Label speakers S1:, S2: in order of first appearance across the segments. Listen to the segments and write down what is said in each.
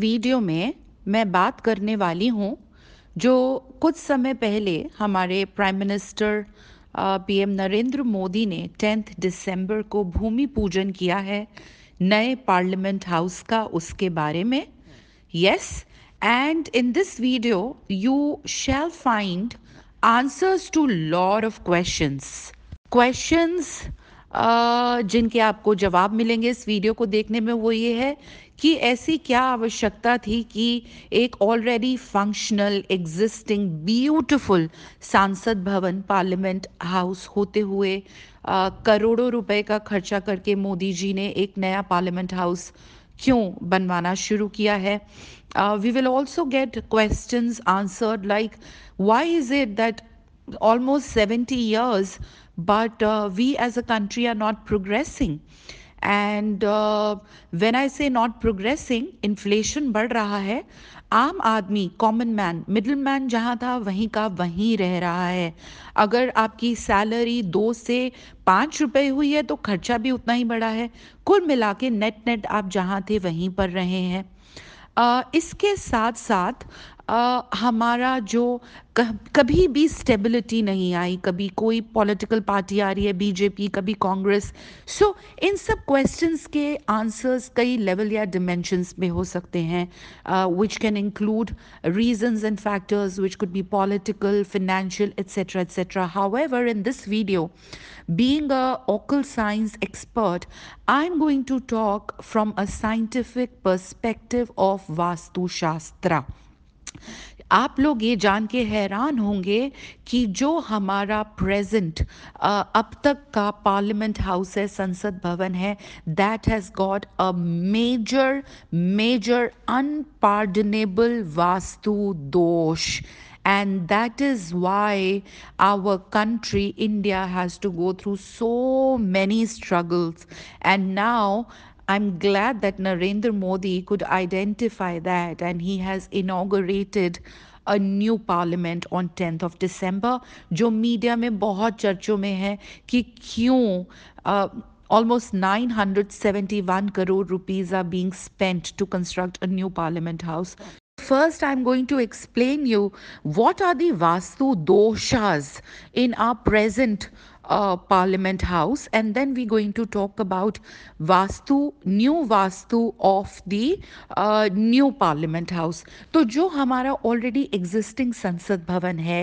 S1: Video में मैं बात करने वाली हूँ जो कुछ समय पहले हमारे prime minister PM Narendra Modi ने टेंथ दिसंबर को भूमि पूजन किया है नए पार्लियामेंट हाउस का उसके बारे में yes and in this video you shall find answers to lot of questions questions जिनके आपको जवाब मिलेंगे इस वीडियो को देखने में वो ये है कि ऐसी क्या आवश्यकता थी कि एक ऑलरेडी फंक्शनल एग्जिस्टिंग ब्यूटीफुल सांसद भवन पार्लियामेंट हाउस होते हुए करोड़ों रुपए का खर्चा करके मोदी जी ने एक नया पार्लियामेंट हाउस क्यों बनवाना शुरू किया है we will also get question answered like why is it that almost seventy years but uh, we as a country are not progressing and when I say not progressing inflation बढ़ रहा है आम आदमी कॉमन मैन मिडिल मैन जहाँ था वहीं का वहीं रह रहा है अगर आपकी सैलरी दो से पाँच रुपए हुई है तो खर्चा भी उतना ही बड़ा है कुल मिला के नेट नेट आप जहाँ थे वहीं पर रहे हैं इसके साथ साथ आ, हमारा जो कभी भी स्टेबिलिटी नहीं आई कभी कोई पॉलिटिकल पार्टी आ रही है बीजेपी कभी कांग्रेस सो so, इन सब क्वेश्चंस के आंसर्स कई लेवल या डिमेंशंस में हो सकते हैं which can include reasons and factors which could be political financial etcetera etcetera ever in this video being a occult science expert I am going to talk from a scientific perspective of Vastushastra आप लोग ये जान के हैरान होंगे कि जो हमारा प्रेजेंट अब तक का पार्लियामेंट हाउस है संसद भवन है that has got a major major unpardonable vastu dosh and that is why our country India has to go through so many struggles and now I'm glad that Narendra Modi could identify that and he has inaugurated a new parliament on 10th of December. जो media में बहुत चर्चों में है कि क्यों almost 971 crore rupees are being spent to construct a new parliament house First, I'm going to explain you what are the Vastu doshas in our present uh, Parliament House, and then we're going to talk about vastu new vastu of the new parliament house तो जो हमारा already existing Sansad Bhavan है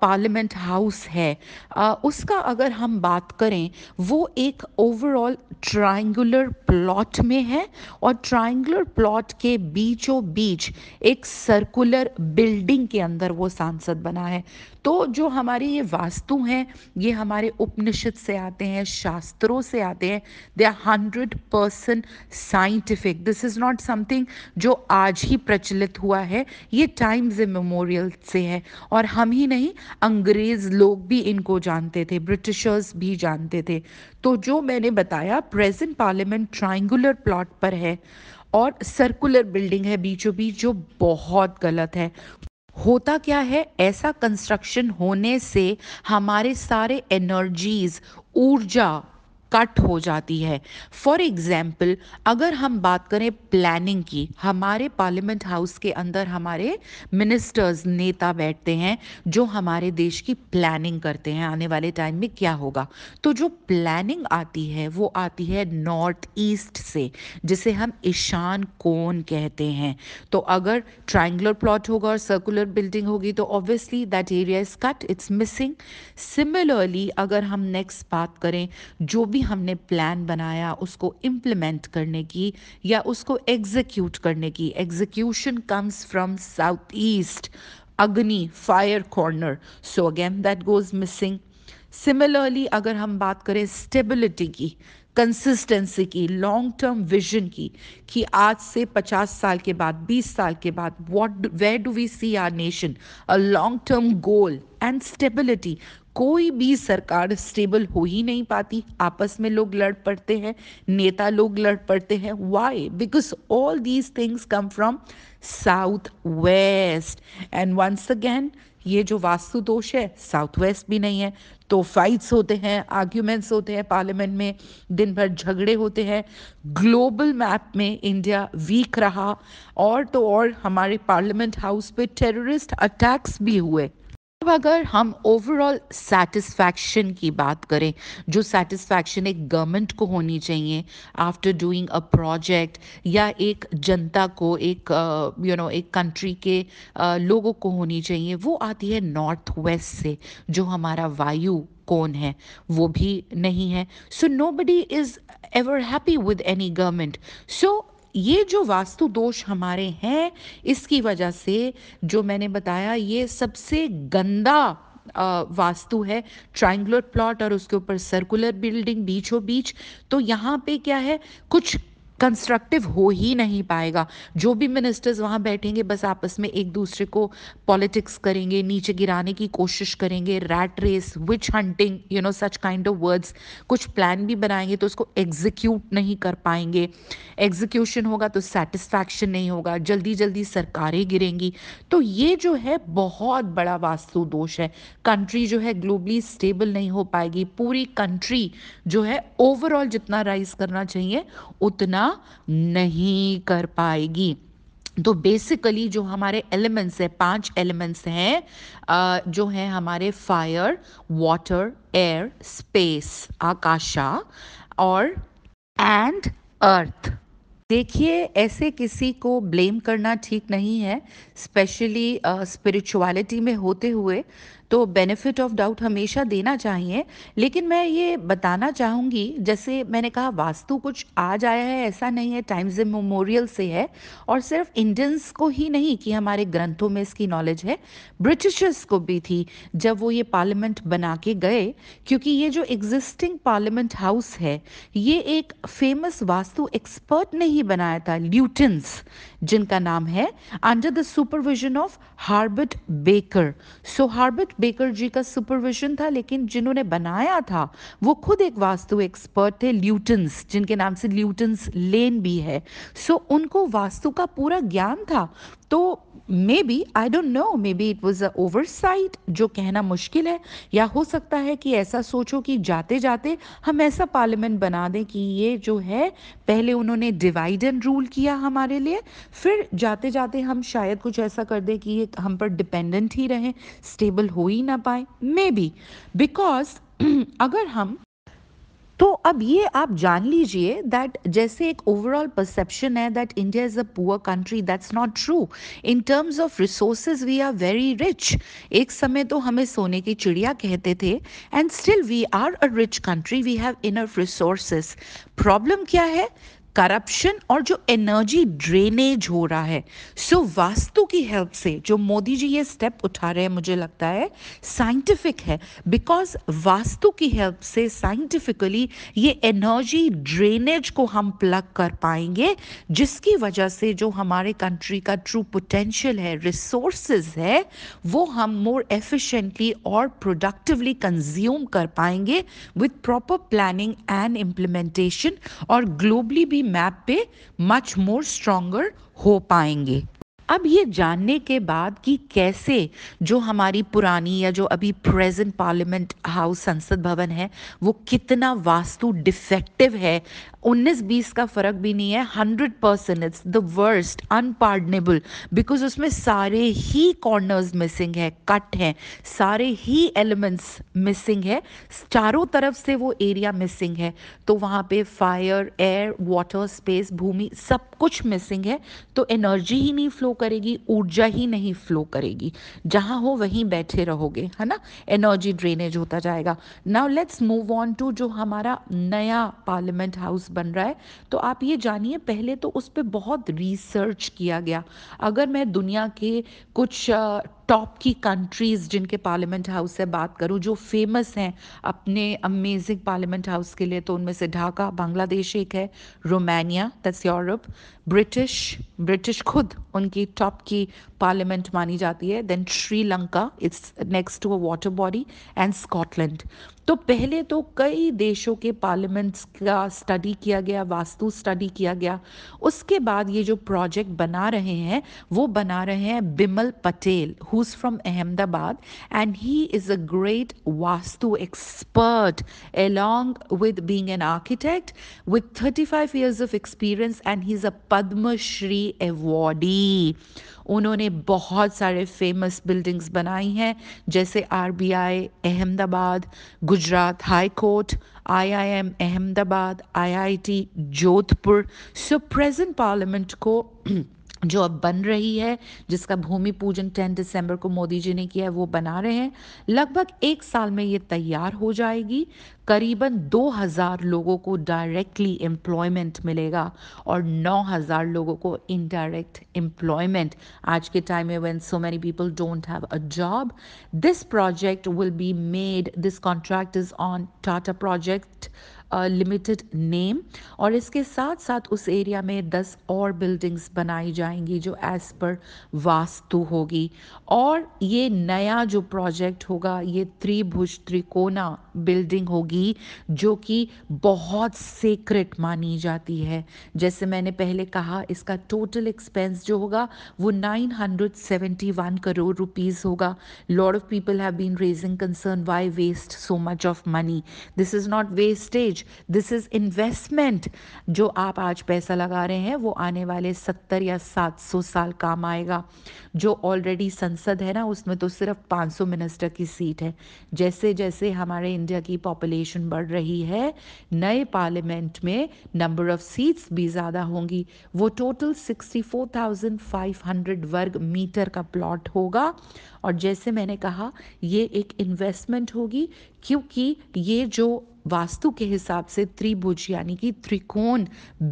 S1: parliament uh, house है uh, उसका अगर हम बात करें वो एक ओवरऑल ट्रायंगुलर प्लॉट में है और ट्रायंगुलर प्लॉट के बीचों बीच एक सर्कुलर बिल्डिंग के अंदर वो सांसद बना है तो जो हमारी ये वास्तु हैं ये हमारे उपनिषद से आते हैं शास्त्रों से आते हैं they are hundred percent scientific this is not something जो आज ही प्रचलित हुआ है ये टाइम्स मेमोरियल से है और हम ही नहीं अंग्रेज़ लोग भी इनको जानते थे ब्रिटिशर्स भी जानते थे तो जो मैंने बताया प्रेजेंट पार्लियामेंट ट्राइंगुलर प्लॉट पर है और सर्कुलर बिल्डिंग है बीचों बीच जो बहुत गलत है होता क्या है ऐसा कंस्ट्रक्शन होने से हमारे सारे एनर्जीज ऊर्जा कट हो जाती है फॉर एग्ज़ाम्पल अगर हम बात करें प्लानिंग की हमारे पार्लियामेंट हाउस के अंदर हमारे मिनिस्टर्स नेता बैठते हैं जो हमारे देश की प्लानिंग करते हैं आने वाले टाइम में क्या होगा तो जो प्लानिंग आती है वो आती है नॉर्थ ईस्ट से जिसे हम ईशान कोन कहते हैं तो अगर ट्राइंगुलर प्लॉट होगा और सर्कुलर बिल्डिंग होगी तो obviously that area is cut it's missing similarly अगर हम नेक्स्ट बात करें जो भी भी हमने प्लान बनाया उसको इम्प्लीमेंट करने की या उसको एग्जीक्यूट करने की execution comes from south east अग्नि fire corner so again that goes missing similarly अगर हम बात करें स्टेबिलिटी की कंसिस्टेंसी की लॉन्ग टर्म विजन की कि आज से 50 साल के बाद 20 साल के बाद what where do we see are nation a long term goal and stability कोई भी सरकार स्टेबल हो ही नहीं पाती आपस में लोग लड़ पड़ते हैं नेता लोग लड़ पड़ते हैं why because all these things come from south west and once again ये जो वास्तु दोष है साउथ वेस्ट भी नहीं है तो फाइट्स होते हैं आर्ग्यूमेंट्स होते हैं पार्लियामेंट में दिन भर झगड़े होते हैं ग्लोबल मैप में इंडिया वीक रहा और तो और हमारे पार्लियामेंट हाउस पे टेररिस्ट अटैक्स भी हुए अब अगर हम ओवरऑल सेटिस्फैक्शन की बात करें जो सेटिस्फैक्शन एक गवर्नमेंट को होनी चाहिए आफ्टर डूइंग अ प्रोजेक्ट या एक जनता को एक you uh, know you know, एक कंट्री के uh, लोगों को होनी चाहिए वो आती है नॉर्थ वेस्ट से जो हमारा वायु कौन है वो भी नहीं है so nobody is ever happy with any government so ये जो वास्तु दोष हमारे हैं इसकी वजह से जो मैंने बताया ये सबसे गंदा वास्तु है ट्राइंगुलर प्लॉट और उसके ऊपर सर्कुलर बिल्डिंग बीचों बीच तो यहाँ पे क्या है कुछ कंस्ट्रक्टिव हो ही नहीं पाएगा जो भी मिनिस्टर्स वहाँ बैठेंगे बस आपस में एक दूसरे को पॉलिटिक्स करेंगे नीचे गिराने की कोशिश करेंगे rat race witch hunting you know such kind of words कुछ प्लान भी बनाएंगे तो उसको एग्जीक्यूट नहीं कर पाएंगे एग्जीक्यूशन होगा तो सेटिस्फैक्शन नहीं होगा जल्दी जल्दी सरकारें गिरेंगी तो ये जो है बहुत बड़ा वास्तु दोष है कंट्री जो है ग्लोबली स्टेबल नहीं हो पाएगी पूरी कंट्री जो है ओवरऑल जितना राइज करना चाहिए उतना पूरा नहीं कर पाएगी तो बेसिकली जो हमारे एलिमेंट्स हैं पांच एलिमेंट्स हैं जो हैं हमारे फायर वाटर एयर स्पेस आकाशा और एंड अर्थ देखिए ऐसे किसी को ब्लेम करना ठीक नहीं है स्पेशली स्पिरिचुअलिटी में होते हुए तो बेनिफिट ऑफ डाउट हमेशा देना चाहिए लेकिन मैं ये बताना चाहूँगी जैसे मैंने कहा वास्तु कुछ आज आया है ऐसा नहीं है टाइम्स मेमोरियल से है और सिर्फ इंडियंस को ही नहीं कि हमारे ग्रंथों में इसकी नॉलेज है ब्रिटिशर्स को भी थी जब वो ये पार्लियामेंट बना के गए क्योंकि ये जो एग्जिस्टिंग पार्लियामेंट हाउस है ये एक फेमस वास्तु एक्सपर्ट ने ही बनाया था ल्यूटन्स जिनका नाम है under the supervision of Herbert Baker so Herbert Baker ji का सुपरविजन था लेकिन जिन्होंने बनाया था वो खुद एक वास्तु एक्सपर्ट थे ल्यूटन्स जिनके नाम से ल्यूटन्स लेन भी है सो so, उनको वास्तु का पूरा ज्ञान था तो maybe I don't know maybe it was a site जो कहना मुश्किल है या हो सकता है कि ऐसा सोचो कि जाते जाते हम ऐसा पार्लियामेंट बना दें कि ये जो है पहले उन्होंने डिवाइड एंड रूल किया हमारे लिए फिर जाते जाते हम शायद कुछ ऐसा कर दें कि ये हम पर डिपेंडेंट ही रहें स्टेबल हो ही ना पाए मे बी बिकॉज अगर हम तो अब ये आप जान लीजिए दैट जैसे एक ओवरऑल परसेप्शन है that India is a poor country that's not true in terms of resources we are very rich एक समय तो हमें सोने की चिड़िया कहते थे and still we are a rich country we have enough resources problem क्या है करप्शन और जो एनर्जी ड्रेनेज हो रहा है सो so, वास्तु की हेल्प से जो मोदी जी ये स्टेप उठा रहे हैं मुझे लगता है साइंटिफिक है बिकॉज वास्तु की हेल्प से साइंटिफिकली ये एनर्जी ड्रेनेज को हम प्लग कर पाएंगे जिसकी वजह से जो हमारे कंट्री का ट्रू पोटेंशियल है रिसोर्सेज है वो हम मोर एफिशिएंटली और प्रोडक्टिवली कंज्यूम कर पाएंगे with proper planning and implementation और ग्लोबली भी मैप पे मच मोर स्ट्रोंगर हो पाएंगे अब ये जानने के बाद कि कैसे जो हमारी पुरानी या जो अभी प्रेजेंट पार्लियामेंट हाउस संसद भवन है वो कितना वास्तु डिफेक्टिव है उन्नीस बीस का फ़र्क भी नहीं है hundred percent it's the worst unpardonable because उसमें सारे ही कॉर्नर्स मिसिंग है कट हैं सारे ही एलिमेंट्स मिसिंग है चारों तरफ से वो एरिया मिसिंग है तो वहाँ पे फायर एयर वाटर स्पेस भूमि सब कुछ मिसिंग है तो एनर्जी ही नहीं फ्लो करेगी ऊर्जा ही नहीं फ्लो करेगी जहाँ हो वहीं बैठे रहोगे है ना एनर्जी ड्रेनेज होता जाएगा now let's move on to जो हमारा नया पार्लियामेंट हाउस बन रहा है तो आप ये जानिए पहले तो उस पर बहुत रिसर्च किया गया अगर मैं दुनिया के कुछ टॉप की कंट्रीज़ जिनके पार्लियामेंट हाउस से बात करूं जो फेमस हैं अपने अमेजिंग पार्लियामेंट हाउस के लिए तो उनमें से ढाका बांग्लादेश एक है रोमानिया दस यूरोप ब्रिटिश ब्रिटिश खुद उनकी टॉप की पार्लियामेंट मानी जाती है then Sri Lanka it's next to a water body and Scotland तो पहले तो कई देशों के पार्लियामेंट्स का स्टडी किया गया वास्तु स्टडी किया गया उसके बाद ये जो प्रोजेक्ट बना रहे हैं वो बना रहे हैं Bimal Patel who who's from Ahmedabad, and he is a great Vastu expert, along with being an architect with 35 years of experience, and he's a Padma Shri awardee. उन्होंने बहुत सारे फेमस बिल्डिंग्स बनाई हैं जैसे RBI Ahmedabad Gujarat high court IIM Ahmedabad IIT Jodhpur so present parliament को जो अब बन रही है जिसका भूमि पूजन 10 दिसंबर को मोदी जी ने किया है वो बना रहे हैं लगभग एक साल में ये तैयार हो जाएगी करीबन 2000 लोगों को डायरेक्टली एम्प्लॉयमेंट मिलेगा और 9000 लोगों को इनडायरेक्ट एम्प्लॉयमेंट आज के टाइम में when so many people don't have a job this project will be made this contract is on Tata project limited name और इसके साथ साथ उस एरिया में दस और बिल्डिंग्स बनाई जाएंगी जो एज़ पर वास्तु होगी और ये नया जो प्रोजेक्ट होगा ये त्रिभुज त्रिकोणा बिल्डिंग होगी जो कि बहुत सीक्रेट मानी जाती है जैसे मैंने पहले कहा इसका टोटल एक्सपेंस जो होगा वो 971 करोड़ रुपीस होगा lot of people have been raising concern why waste so much of money this is not wastage this is investment जो आप आज पैसा लगा रहे हैं वो आने वाले सत्तर या सात सौ साल काम आएगा जो ऑलरेडी संसद है ना उसमें तो सिर्फ सौ मिनिस्टर की सीट है जैसे जैसे हमारे इंडिया की पॉपुलेशन बढ़ रही है नए पार्लियामेंट में नंबर ऑफ सीट्स भी ज़्यादा होंगी वो टोटल 64,500 वर्ग मीटर का प्लॉट होगा और जैसे मैंने कहा ये एक इन्वेस्टमेंट होगी क्योंकि ये जो वास्तु के हिसाब से त्रिभुज यानी कि त्रिकोण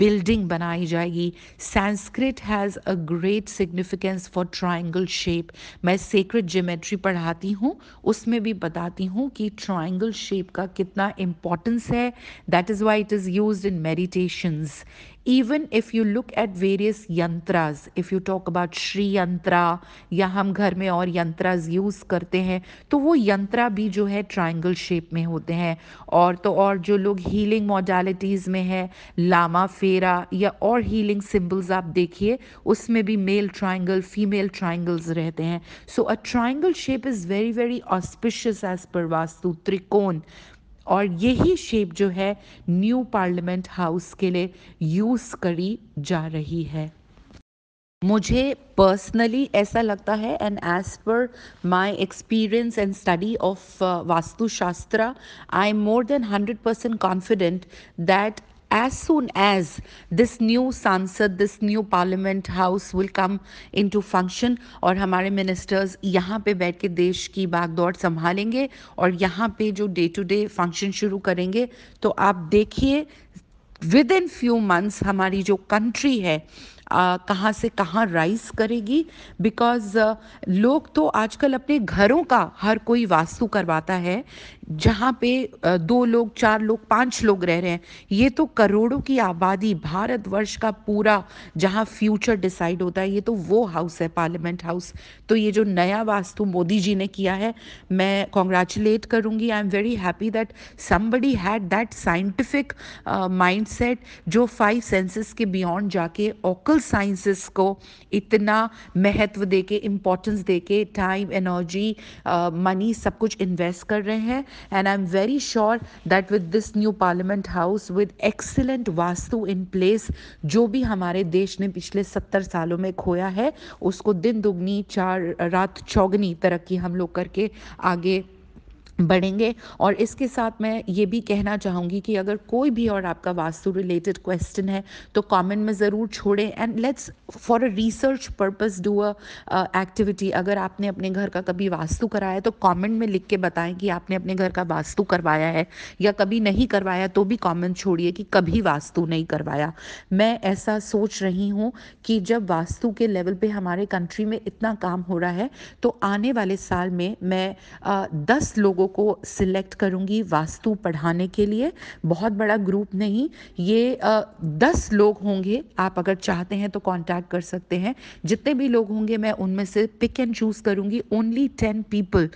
S1: बिल्डिंग बनाई जाएगी Sanskrit has a great significance for triangle shape मैं सीक्रेट ज्योमेट्री पढ़ाती हूँ उसमें भी बताती हूँ कि ट्रायंगल शेप का कितना इम्पोर्टेंस है that is why it is use in meditations even if you look at various yantras if you talk about Sri yantra या हम घर में और यंत्रास यूज़ करते हैं तो वो यंत्रा भी जो है ट्राइंगल शेप में होते हैं और तो और जो लोग हीलिंग मॉडालिटीज़ में है लामा फेरा या और हीलिंग सिंबल्स आप देखिए उसमें भी मेल ट्राइंगल फीमेल ट्राइंगल्स रहते हैं so a triangle shape is very very auspicious as per vastu त्रिकोण और यही शेप जो है न्यू पार्लियामेंट हाउस के लिए यूज़ करी जा रही है मुझे पर्सनली ऐसा लगता है and as per my experience and study of vastushastra I am more than hundred percent confident that as soon as this new sansad this new parliament house will come into function और हमारे ministers यहाँ पे बैठ के देश की बागदौड़ संभालेंगे और यहाँ पे जो डे टू डे फंक्शन शुरू करेंगे तो आप देखिए विद इन फ्यू मंथ्स हमारी जो कंट्री है कहाँ से कहाँ राइज करेगी बिकॉज लोग तो आजकल अपने घरों का हर कोई वास्तु करवाता है जहाँ पे दो लोग चार लोग पांच लोग रह रहे हैं ये तो करोड़ों की आबादी भारतवर्ष का पूरा जहाँ फ्यूचर डिसाइड होता है ये तो वो हाउस है पार्लियामेंट हाउस तो ये जो नया वास्तु मोदी जी ने किया है मैं कॉन्ग्रेचुलेट करूँगी I am very happy that somebody had that scientific mind set जो फाइव सेंसेस के बियॉन्ड जाके ओकर मेडिकल साइंसेस को इतना महत्व दे के इम्पोर्टेंस दे के टाइम एनर्जी मनी सब कुछ इन्वेस्ट कर रहे हैं and I am very sure that with this new parliament house with excellent vastu in place जो भी हमारे देश ने पिछले सत्तर सालों में खोया है उसको दिन दुगनी चार रात चौगनी तरक्की हम लोग करके आगे बढ़ेंगे और इसके साथ मैं ये भी कहना चाहूँगी कि अगर कोई भी और आपका वास्तु रिलेटेड क्वेश्चन है तो कमेंट में ज़रूर छोड़ें and let's for a research purpose do a activity अगर आपने अपने घर का कभी वास्तु कराया तो कमेंट में लिख के बताएं कि आपने अपने घर का वास्तु करवाया है या कभी नहीं करवाया तो भी कॉमेंट छोड़िए कि कभी वास्तु नहीं करवाया मैं ऐसा सोच रही हूँ कि जब वास्तु के लेवल पर हमारे कंट्री में इतना काम हो रहा है तो आने वाले साल में मैं दस लोगों लोगों को सिलेक्ट करूंगी वास्तु पढ़ाने के लिए बहुत बड़ा ग्रुप नहीं ये आ, दस लोग होंगे आप अगर चाहते हैं तो कांटेक्ट कर सकते हैं जितने भी लोग होंगे मैं उनमें से पिक एंड चूज़ करूँगी ओनली टेन पीपल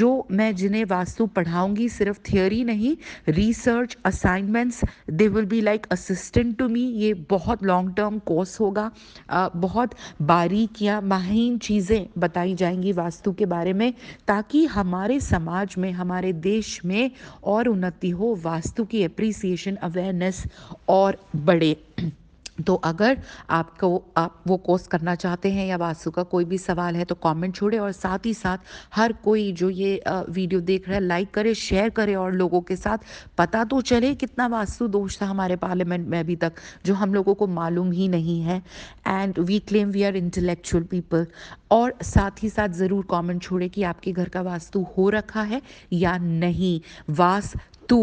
S1: जो मैं जिन्हें वास्तु पढ़ाऊंगी सिर्फ थियोरी नहीं research assignments they will be like assistant to me ये बहुत लॉन्ग टर्म कोर्स होगा आ, बहुत बारीकियाँ माहन चीज़ें बताई जाएंगी वास्तु के बारे में ताकि हमारे समाज में हमारे देश में और उन्नति हो वास्तु की अप्रिसिएशन अवेयरनेस और बढ़े तो अगर आपको आप वो कोर्स करना चाहते हैं या वास्तु का कोई भी सवाल है तो कमेंट छोड़े और साथ ही साथ हर कोई जो ये वीडियो देख रहा है लाइक करे शेयर करे और लोगों के साथ पता तो चले कितना वास्तु दोष था हमारे पार्लियामेंट में अभी तक जो हम लोगों को मालूम ही नहीं है and we claim we are intellectual people और साथ ही साथ ज़रूर कॉमेंट छोड़े कि आपके घर का वास्तु हो रखा है या नहीं vastu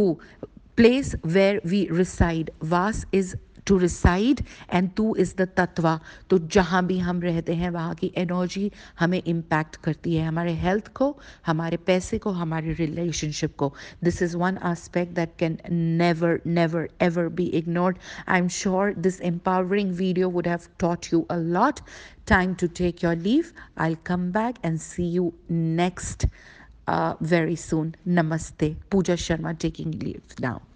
S1: place where we reside vaas is to reside and tu is the tattva तो जहाँ भी हम रहते हैं वहाँ की एनर्जी हमें इम्पैक्ट करती है हमारे हेल्थ को हमारे पैसे को हमारे रिलेशनशिप को this is one aspect that can never never ever be ignored I am sure this empowering video would have taught you a lot time to take your leave I come back and see you next very soon namaste Pooja Sharma taking leave now